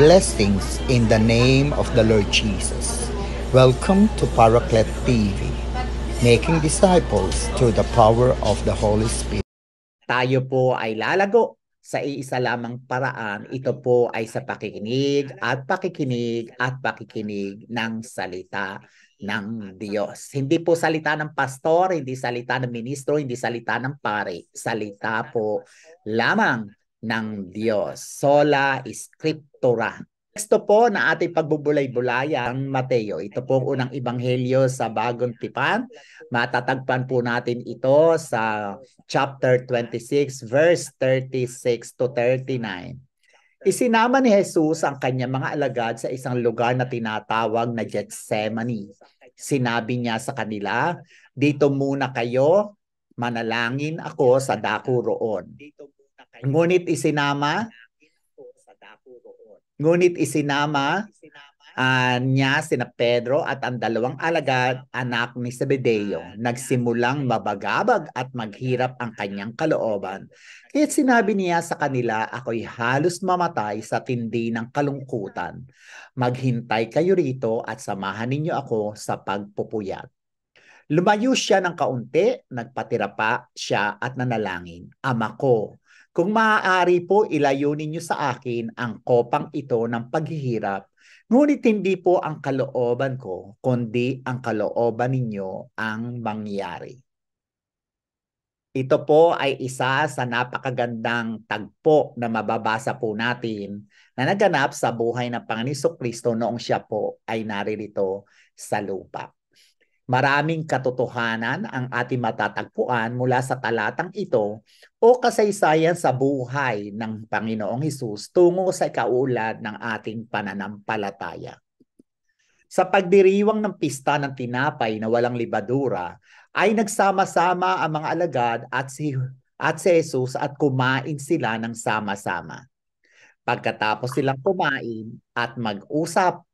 Blessings in the name of the Lord Jesus. Welcome to Paraclete TV, making disciples through the power of the Holy Spirit. Tayo po ay lalago sa iisa lamang paraan. Ito po ay sa pakikinig at pakikinig at pakikinig ng salita ng Diyos. Hindi po salita ng pastor, hindi salita ng ministro, hindi salita ng pare. Salita po lamang ng Diyos. Sola Scriptura. Teksto po na ating pagbubulay-bulaya ang Mateo. Ito pong unang ibanghelyo sa Bagong Tipan. Matatagpan po natin ito sa chapter 26 verse 36 to 39. Isinama ni Jesus ang kanyang mga alagad sa isang lugar na tinatawag na Gethsemane. Sinabi niya sa kanila, dito muna kayo, manalangin ako sa dako roon. Ngunit isinama Ngunit isinama uh, niya sina Pedro at ang dalawang alagad anak ni Sebedeo. Nagsimulang mabagabag at maghirap ang kanyang kalooban. Kaya't sinabi niya sa kanila, ako'y halos mamatay sa tindi ng kalungkutan. Maghintay kayo rito at samahan ninyo ako sa pagpupuyat. Lumayo siya ng kaunti, nagpatira pa siya at nanalangin. Ama ko, kung maaari po, ilayunin niyo sa akin ang kopang ito ng paghihirap, ngunit hindi po ang kalooban ko, kundi ang kalooban ninyo ang mangyari. Ito po ay isa sa napakagandang tagpo na mababasa po natin na naganap sa buhay ng Panginoon Kristo noong siya po ay naririto sa lupa. Maraming katotohanan ang ating matatagpuan mula sa talatang ito o kasaysayan sa buhay ng Panginoong Hesus tungo sa kaulad ng ating pananampalataya. Sa pagdiriwang ng pista ng tinapay na walang libadura, ay nagsama-sama ang mga alagad at si, at si Jesus at kumain sila ng sama-sama. Pagkatapos silang kumain at mag-usap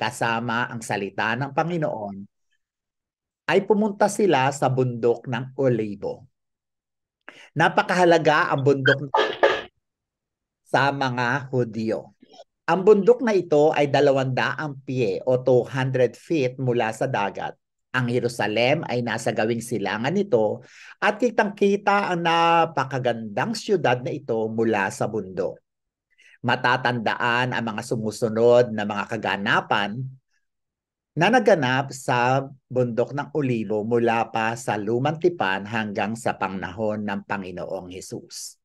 kasama ang salita ng Panginoon, ay pumunta sila sa bundok ng Olibo. Napakahalaga ang bundok sa mga Hudyo. Ang bundok na ito ay 200 pie o 200 feet mula sa dagat. Ang Jerusalem ay nasa gawing silangan nito at kitang-kita ang napakagandang siyudad na ito mula sa bundok. Matatandaan ang mga sumusunod na mga kaganapan na naganap sa bundok ng Olibo mula pa sa Lumang Tipan hanggang sa pangnahon ng Panginoong Hesus.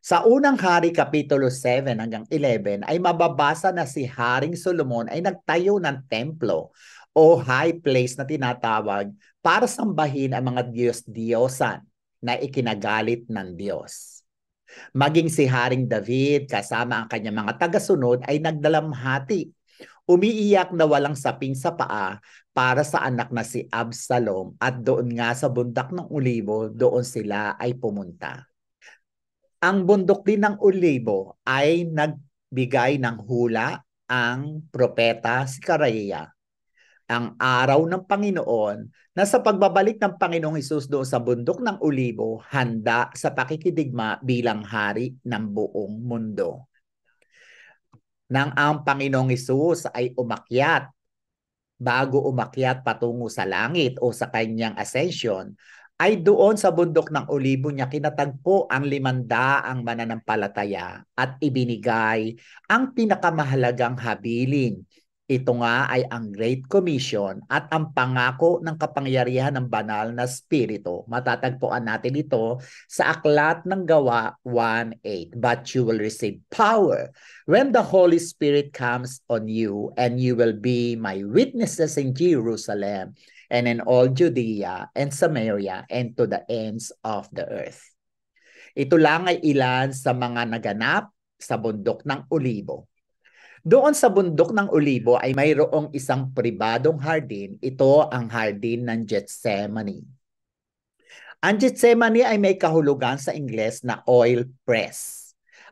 Sa unang hari Kapitulo 7 hanggang 11 ay mababasa na si Haring Solomon ay nagtayo ng templo o high place na tinatawag para sambahin ang mga Diyos-Diyosan na ikinagalit ng Diyos. Maging si Haring David kasama ang kanyang mga tagasunod ay nagdalamhati Umiiyak na walang saping sa paa para sa anak na si Absalom at doon nga sa bundok ng ulibo, doon sila ay pumunta. Ang bundok din ng ulibo ay nagbigay ng hula ang propeta si Karaya. Ang araw ng Panginoon na sa pagbabalik ng Panginoong Isus doon sa bundok ng ulibo, handa sa pakikidigma bilang hari ng buong mundo nang ang Panginoong Isus ay umakyat bago umakyat patungo sa langit o sa kanyang ascension, ay doon sa bundok ng olibo niya kinatagpo ang limanda ang mananampalataya at ibinigay ang pinakamahalagang habilin ito nga ay ang Great Commission at ang pangako ng kapangyarihan ng banal na spirito. Matatagpuan natin ito sa aklat ng gawa 1.8. But you will receive power when the Holy Spirit comes on you and you will be my witnesses in Jerusalem and in all Judea and Samaria and to the ends of the earth. Ito lang ay ilan sa mga naganap sa bundok ng Olibo doon sa bundok ng Olibo mm. ay mayroong isang pribadong hardin. Ito ang hardin ng Gethsemane. Ang Gethsemane ay may kahulugan sa Ingles na oil press.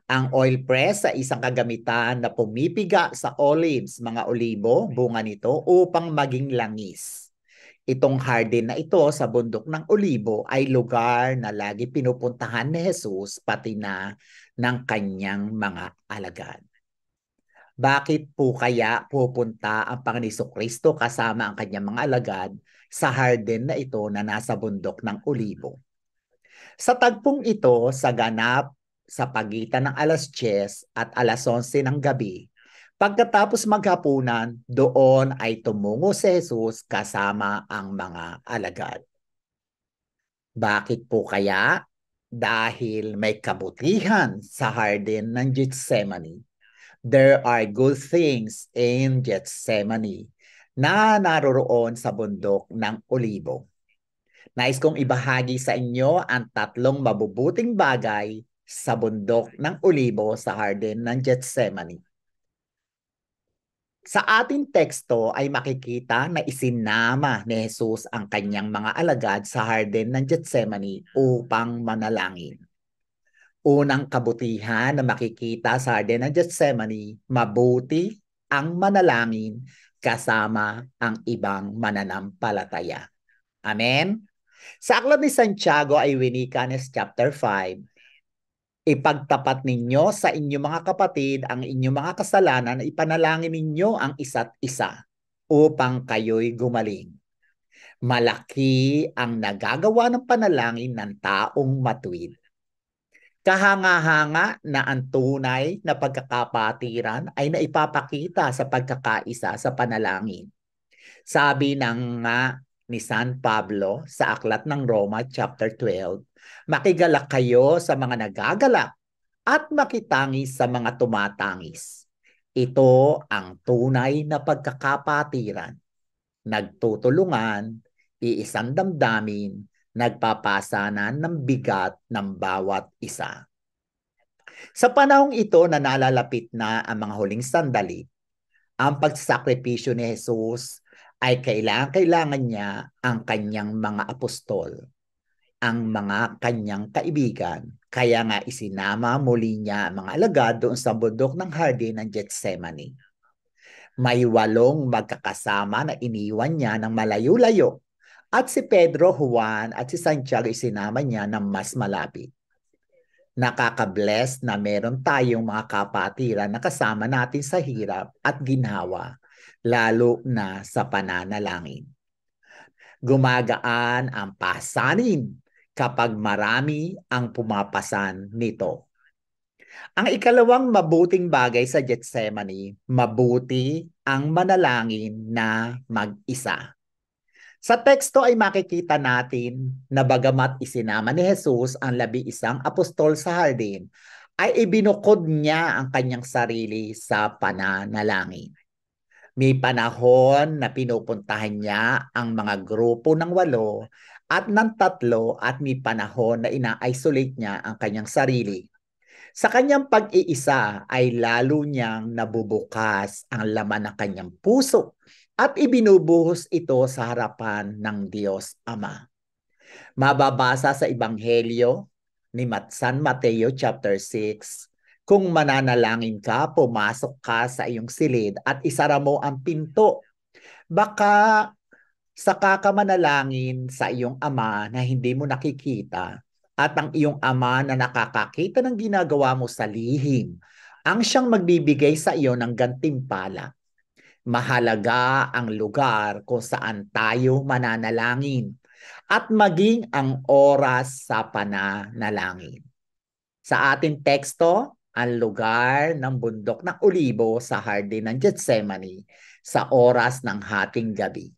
Ang oil press ay isang kagamitan na pumipiga sa olives, mga olibo, mm. bunga nito, upang maging langis. Itong hardin na ito sa bundok ng olibo ay lugar na lagi pinupuntahan ni Jesus pati na ng kanyang mga alagad. Bakit po kaya pupunta ang Panginoong Kristo kasama ang kanyang mga alagad sa harden na ito na nasa bundok ng olibo? Sa tagpong ito, sa ganap sa pagitan ng alas 10 at alas 11 ng gabi, pagkatapos maghapunan, doon ay tumungo si Jesus kasama ang mga alagad. Bakit po kaya? Dahil may kabutihan sa hardin ng Gethsemane there are good things in Gethsemane na naroroon sa bundok ng olibo. Nais kong ibahagi sa inyo ang tatlong mabubuting bagay sa bundok ng olibo sa Harden ng Gethsemane. Sa ating teksto ay makikita na isinama ni Jesus ang kanyang mga alagad sa Harden ng Gethsemane upang manalangin. Unang kabutihan na makikita sa Arden ng Gethsemane, mabuti ang manalangin kasama ang ibang mananampalataya. Amen? Sa aklat ni Santiago ay Winikanes chapter 5, Ipagtapat ninyo sa inyong mga kapatid ang inyong mga kasalanan at ipanalangin ninyo ang isa't isa upang kayo'y gumaling. Malaki ang nagagawa ng panalangin ng taong matuwid kahanga-hanga na ang tunay na pagkakapatiran ay naipapakita sa pagkakaisa sa panalangin. Sabi ng nga ni San Pablo sa Aklat ng Roma chapter 12, makigalak kayo sa mga nagagalak at makitangis sa mga tumatangis. Ito ang tunay na pagkakapatiran. Nagtutulungan, iisang damdamin, nagpapasanan ng bigat ng bawat isa. Sa panahong ito na nalalapit na ang mga huling sandali, ang pagsakripisyo ni Jesus ay kailangan-kailangan niya ang kanyang mga apostol, ang mga kanyang kaibigan. Kaya nga isinama muli niya ang mga alagad doon sa bundok ng hardin ng Gethsemane. May walong magkakasama na iniwan niya ng malayo-layo at si Pedro, Juan at si Santiago isinama niya ng mas malapit. Nakaka-bless na meron tayong mga kapatiran na kasama natin sa hirap at ginhawa, lalo na sa pananalangin. Gumagaan ang pasanin kapag marami ang pumapasan nito. Ang ikalawang mabuting bagay sa Gethsemane, mabuti ang manalangin na mag-isa. Sa teksto ay makikita natin na bagamat isinama ni Jesus ang labi isang apostol sa hardin, ay ibinukod niya ang kanyang sarili sa pananalangin. May panahon na pinupuntahan niya ang mga grupo ng walo at ng tatlo at may panahon na ina-isolate niya ang kanyang sarili. Sa kanyang pag-iisa ay lalo niyang nabubukas ang laman ng kanyang puso at ibinubuhos ito sa harapan ng Diyos Ama. Mababasa sa Ebanghelyo ni San Mateo chapter 6, Kung mananalangin ka, pumasok ka sa iyong silid at isara mo ang pinto. Baka sa kakamanalangin sa iyong ama na hindi mo nakikita at ang iyong ama na nakakakita ng ginagawa mo sa lihim ang siyang magbibigay sa iyo ng gantimpala mahalaga ang lugar kung saan tayo mananalangin at maging ang oras sa pananalangin. Sa ating teksto, ang lugar ng bundok ng olibo sa hardin ng Gethsemane sa oras ng hating gabi.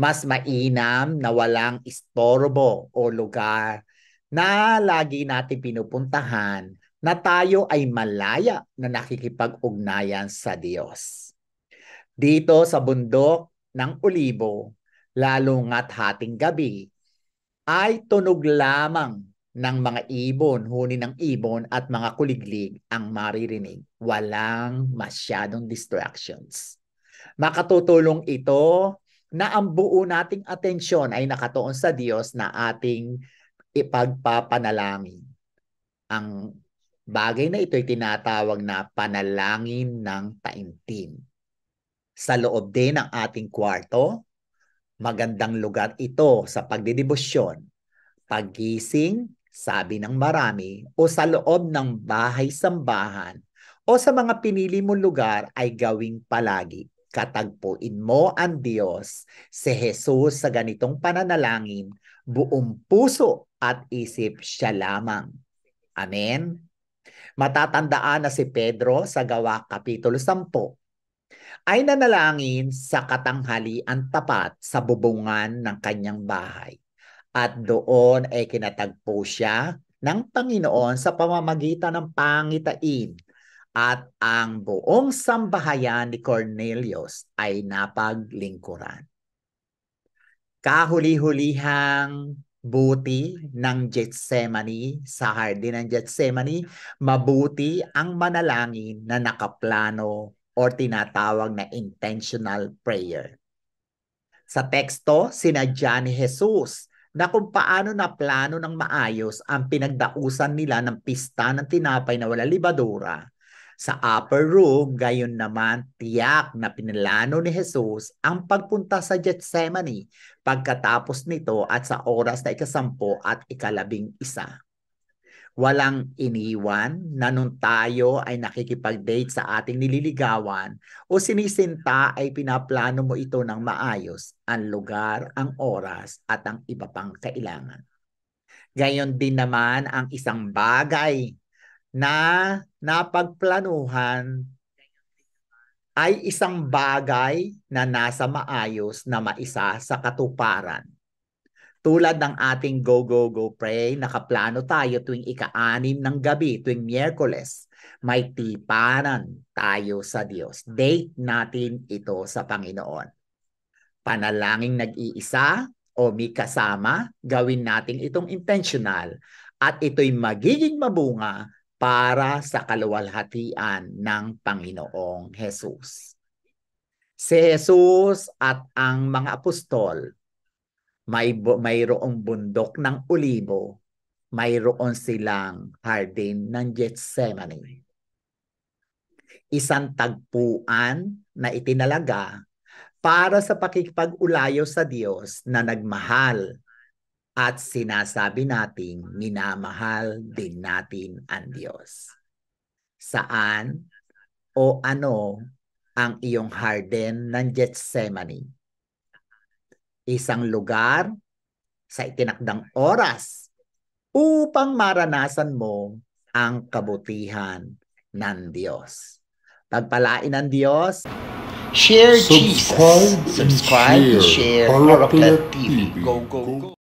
Mas mainam na walang istorbo o lugar na lagi natin pinupuntahan na tayo ay malaya na nakikipag-ugnayan sa Diyos. Dito sa bundok ng Olibo, lalo nga't hating gabi, ay tunog lamang ng mga ibon, huni ng ibon at mga kuliglig ang maririnig. Walang masyadong distractions. Makatutulong ito na ang buo nating atensyon ay nakatuon sa Diyos na ating ipagpapanalangin. Ang bagay na ito ay tinatawag na panalangin ng taimtim sa loob din ng ating kwarto. Magandang lugar ito sa pagdedebosyon, paggising, sabi ng marami, o sa loob ng bahay-sambahan o sa mga pinili mong lugar ay gawing palagi. Katagpuin mo ang Diyos si Jesus sa ganitong pananalangin, buong puso at isip siya lamang. Amen? Matatandaan na si Pedro sa Gawa Kapitulo 10, ay nanalangin sa katanghalian tapat sa bubungan ng kanyang bahay. At doon ay kinatagpo siya ng Panginoon sa pamamagitan ng pangitain. At ang buong sambahayan ni Cornelius ay napaglingkuran. Kahuli-hulihang buti ng Getsemani sa hardin ng Getsemani, mabuti ang manalangin na nakaplano or tinatawag na intentional prayer. Sa teksto, sinadya ni Jesus na kung paano na plano ng maayos ang pinagdausan nila ng pista ng tinapay na wala libadura. Sa upper room, gayon naman, tiyak na pinilano ni Jesus ang pagpunta sa Gethsemane pagkatapos nito at sa oras na ikasampo at ikalabing isa walang iniwan na nung tayo ay nakikipag-date sa ating nililigawan o sinisinta ay pinaplano mo ito ng maayos ang lugar, ang oras at ang iba pang kailangan. Gayon din naman ang isang bagay na napagplanuhan ay isang bagay na nasa maayos na maisa sa katuparan tulad ng ating Go Go Go Pray, nakaplano tayo tuwing ika-anim ng gabi, tuwing Miyerkules. May tipanan tayo sa Diyos. Date natin ito sa Panginoon. Panalangin nag-iisa o may kasama, gawin natin itong intentional at ito'y magiging mabunga para sa kaluwalhatian ng Panginoong Jesus. Si Jesus at ang mga apostol may mayroong bundok ng olibo, mayroon silang hardin ng Gethsemane. Isang tagpuan na itinalaga para sa pakikipag-ulayo sa Diyos na nagmahal at sinasabi nating minamahal din natin ang Diyos. Saan o ano ang iyong harden ng Gethsemane? isang lugar sa itinakdang oras upang maranasan mo ang kabutihan ng Diyos. Pagpalain ng Diyos. Share subscribe Jesus. Subscribe, and share, share. All of that TV. Go, go, go.